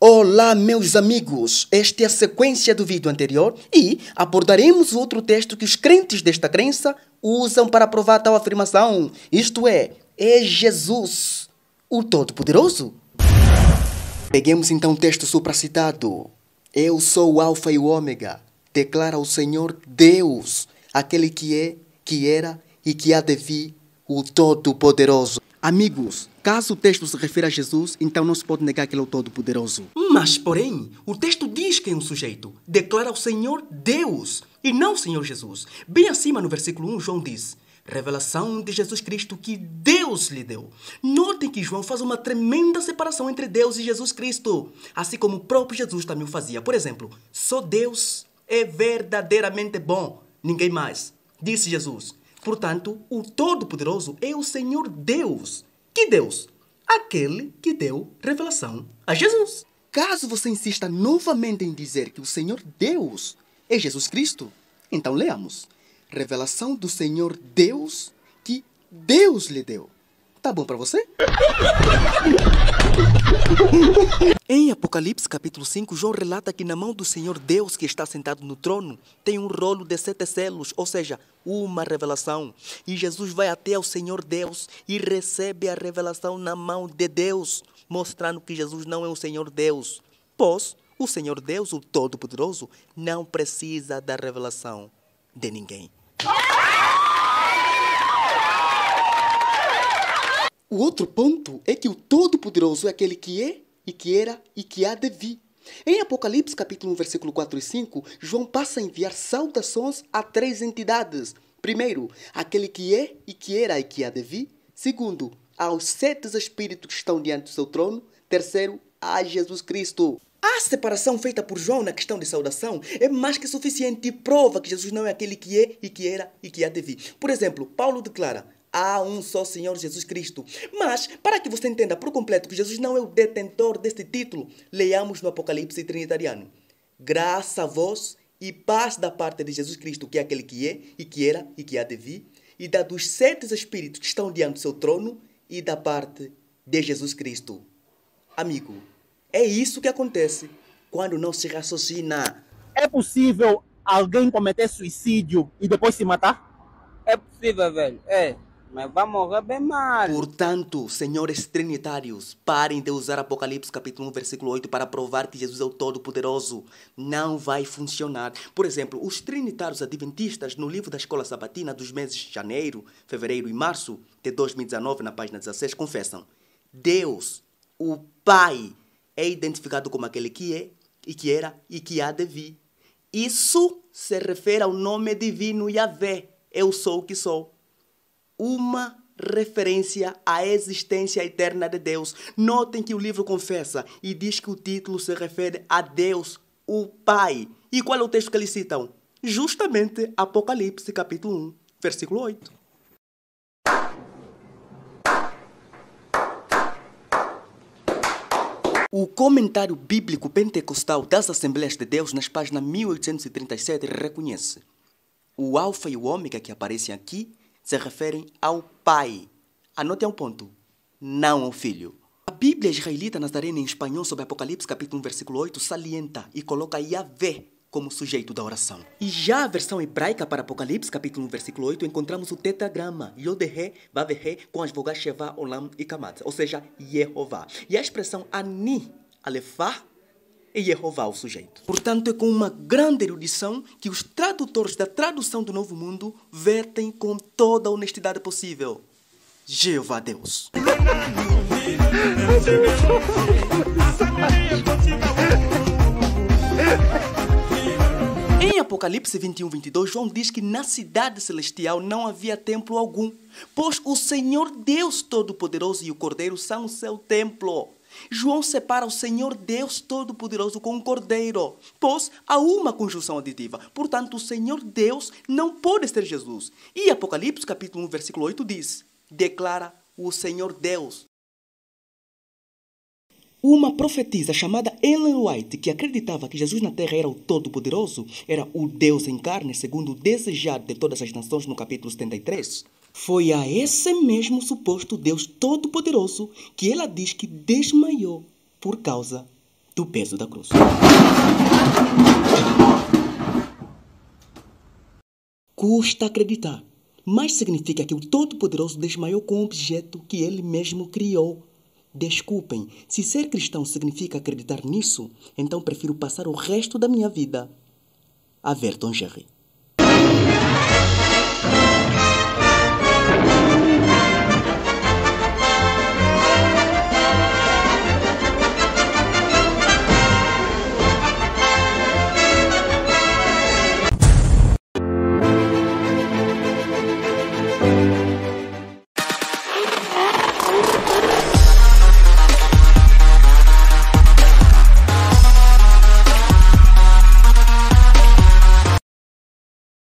Olá, meus amigos! Esta é a sequência do vídeo anterior e abordaremos outro texto que os crentes desta crença usam para provar tal afirmação. Isto é, é Jesus, o Todo-Poderoso. Peguemos então o texto supracitado. Eu sou o Alfa e o Ômega, declara o Senhor Deus, aquele que é, que era e que há de vir, o Todo-Poderoso. Amigos, caso o texto se refira a Jesus, então não se pode negar que ele é o Todo-Poderoso. Mas, porém, o texto diz que é um sujeito declara o Senhor Deus e não o Senhor Jesus. Bem acima no versículo 1, João diz: Revelação de Jesus Cristo que Deus lhe deu. Notem que João faz uma tremenda separação entre Deus e Jesus Cristo, assim como o próprio Jesus também o fazia. Por exemplo, só Deus é verdadeiramente bom, ninguém mais, disse Jesus. Portanto, o Todo-Poderoso é o Senhor Deus. Que Deus? Aquele que deu revelação a Jesus. Caso você insista novamente em dizer que o Senhor Deus é Jesus Cristo, então leamos. Revelação do Senhor Deus que Deus lhe deu. Tá bom para você? em Apocalipse capítulo 5, João relata que na mão do Senhor Deus que está sentado no trono tem um rolo de sete selos, ou seja, uma revelação. E Jesus vai até ao Senhor Deus e recebe a revelação na mão de Deus, mostrando que Jesus não é o Senhor Deus. Pois o Senhor Deus, o Todo-Poderoso, não precisa da revelação de ninguém. O outro ponto é que o Todo-Poderoso é aquele que é, e que era, e que há de vir. Em Apocalipse capítulo 1, versículo 4 e 5, João passa a enviar saudações a três entidades. Primeiro, aquele que é, e que era, e que há de vir. Segundo, aos sete espíritos que estão diante do seu trono. Terceiro, a Jesus Cristo. A separação feita por João na questão de saudação é mais que suficiente e prova que Jesus não é aquele que é e que era e que há de vir. Por exemplo, Paulo declara: Há um só Senhor Jesus Cristo. Mas, para que você entenda por completo que Jesus não é o detentor deste título, leiamos no Apocalipse Trinitariano. Graça a vós e paz da parte de Jesus Cristo, que é aquele que é, e que era, e que há de vir, e da dos sete espíritos que estão diante do seu trono, e da parte de Jesus Cristo. Amigo, é isso que acontece quando não se raciocina. É possível alguém cometer suicídio e depois se matar? É possível, velho. É. Mas vamos bem mal. Portanto, senhores trinitários, parem de usar Apocalipse capítulo 1, versículo 8 para provar que Jesus é o Todo-Poderoso. Não vai funcionar. Por exemplo, os trinitários adventistas no livro da Escola Sabatina dos meses de janeiro, fevereiro e março de 2019, na página 16, confessam: Deus, o Pai, é identificado como aquele que é, e que era, e que há de vir. Isso se refere ao nome divino Yahvé. Eu sou o que sou uma referência à existência eterna de Deus. Notem que o livro confessa e diz que o título se refere a Deus, o Pai. E qual é o texto que eles citam? Justamente Apocalipse, capítulo 1, versículo 8. O comentário bíblico pentecostal das Assembleias de Deus, nas páginas 1837, reconhece: o Alfa e o Ômega que aparecem aqui se referem ao pai. Anote um ponto, não ao filho. A Bíblia israelita nazarena em espanhol sobre Apocalipse capítulo 1 versículo 8 salienta e coloca Yahvé como sujeito da oração. E já a versão hebraica para Apocalipse, capítulo 1, versículo 8, encontramos o tetragrama Yodehe, Vavehe, com as vogais Sheva, Olam e Kamat, ou seja, Yehová. E a expressão Ani, Alefá, e Jeová o sujeito. Portanto, é com uma grande erudição que os tradutores da tradução do Novo Mundo vertem com toda a honestidade possível. Jeová Deus. Em Apocalipse 21, 22, João diz que na cidade celestial não havia templo algum, pois o Senhor Deus Todo-Poderoso e o Cordeiro são o seu templo. João separa o Senhor Deus Todo-Poderoso com o cordeiro, pois há uma conjunção aditiva. Portanto, o Senhor Deus não pode ser Jesus. E Apocalipse, capítulo 1, versículo 8 diz: declara o Senhor Deus. Uma profetisa chamada Ellen White, que acreditava que Jesus na terra era o Todo-Poderoso, era o Deus em carne, segundo o desejado de todas as nações, no capítulo 73. Foi a esse mesmo suposto Deus Todo-Poderoso que ela diz que desmaiou por causa do peso da cruz. Custa acreditar, mas significa que o Todo-Poderoso desmaiou com o objeto que ele mesmo criou. Desculpem, se ser cristão significa acreditar nisso, então prefiro passar o resto da minha vida a ver Tom Jerry.